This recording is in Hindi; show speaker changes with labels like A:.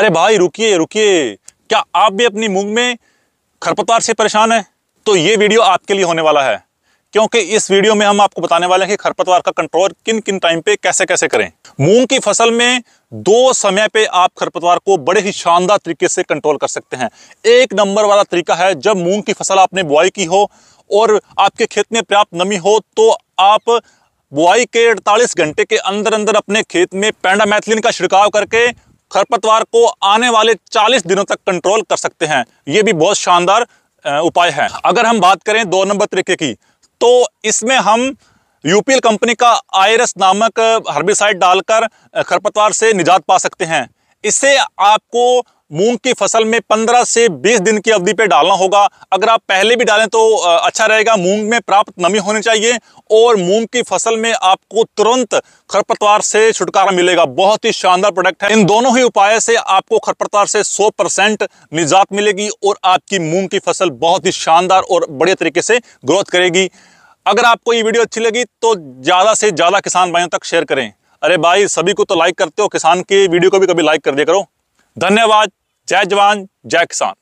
A: अरे भाई रुकिए रुकिए क्या आप भी अपनी मूंग में खरपतवार से परेशान हैं तो ये वीडियो आपके लिए होने वाला है क्योंकि इस वीडियो में हम आपको बताने वाले हैं कि खरपतवार का कंट्रोल किन किन टाइम पे कैसे कैसे करें मूंग की फसल में दो समय पे आप खरपतवार को बड़े ही शानदार तरीके से कंट्रोल कर सकते हैं एक नंबर वाला तरीका है जब मूंग की फसल आपने बुआई की हो और आपके खेत में पर्याप्त नमी हो तो आप बुआई के अड़तालीस घंटे के अंदर अंदर अपने खेत में पेंडा का छिड़काव करके खरपतवार को आने वाले 40 दिनों तक कंट्रोल कर सकते हैं ये भी बहुत शानदार उपाय है अगर हम बात करें दो नंबर तरीके की तो इसमें हम यूपीएल कंपनी का आयरस नामक हर्बिसाइड डालकर खरपतवार से निजात पा सकते हैं इसे आपको मूंग की फसल में 15 से 20 दिन की अवधि पर डालना होगा अगर आप पहले भी डालें तो अच्छा रहेगा मूंग में प्राप्त नमी होनी चाहिए और मूंग की फसल में आपको तुरंत खरपतवार से छुटकारा मिलेगा बहुत ही शानदार प्रोडक्ट है इन दोनों ही उपाय से आपको खरपतवार से 100 परसेंट निजात मिलेगी और आपकी मूंग की फसल बहुत ही शानदार और बढ़िया तरीके से ग्रोथ करेगी अगर आपको ये वीडियो अच्छी लगी तो ज़्यादा से ज़्यादा किसान भाइयों तक शेयर करें अरे भाई सभी को तो लाइक करते हो किसान की वीडियो को भी कभी लाइक कर दिया करो धन्यवाद जय जवान जय किसान